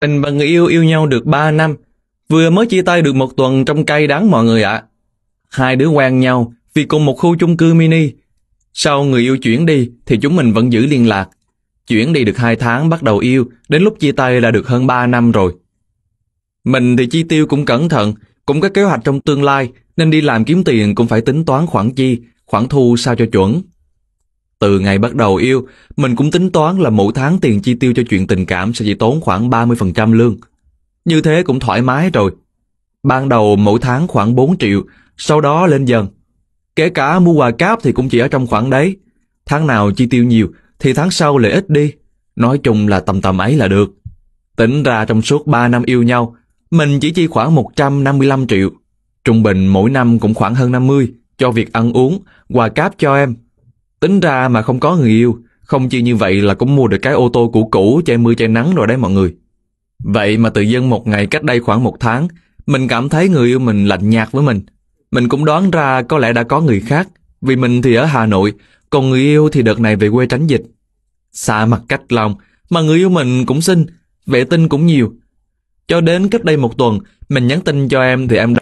Tình và người yêu yêu nhau được 3 năm, vừa mới chia tay được một tuần trong cay đắng mọi người ạ. À. Hai đứa quen nhau vì cùng một khu chung cư mini. Sau người yêu chuyển đi thì chúng mình vẫn giữ liên lạc. Chuyển đi được 2 tháng bắt đầu yêu, đến lúc chia tay là được hơn 3 năm rồi. Mình thì chi tiêu cũng cẩn thận, cũng có kế hoạch trong tương lai, nên đi làm kiếm tiền cũng phải tính toán khoản chi, khoản thu sao cho chuẩn. Từ ngày bắt đầu yêu, mình cũng tính toán là mỗi tháng tiền chi tiêu cho chuyện tình cảm sẽ chỉ tốn khoảng 30% lương. Như thế cũng thoải mái rồi. Ban đầu mỗi tháng khoảng 4 triệu, sau đó lên dần. Kể cả mua quà cáp thì cũng chỉ ở trong khoảng đấy. Tháng nào chi tiêu nhiều thì tháng sau lại ít đi. Nói chung là tầm tầm ấy là được. Tính ra trong suốt 3 năm yêu nhau, mình chỉ chi khoảng 155 triệu. Trung bình mỗi năm cũng khoảng hơn 50 cho việc ăn uống, quà cáp cho em Tính ra mà không có người yêu, không chỉ như vậy là cũng mua được cái ô tô cũ cũ che mưa che nắng rồi đấy mọi người. Vậy mà tự dưng một ngày cách đây khoảng một tháng, mình cảm thấy người yêu mình lạnh nhạt với mình. Mình cũng đoán ra có lẽ đã có người khác, vì mình thì ở Hà Nội, còn người yêu thì đợt này về quê tránh dịch. Xa mặt cách lòng, mà người yêu mình cũng xinh, vệ tinh cũng nhiều. Cho đến cách đây một tuần, mình nhắn tin cho em thì em đã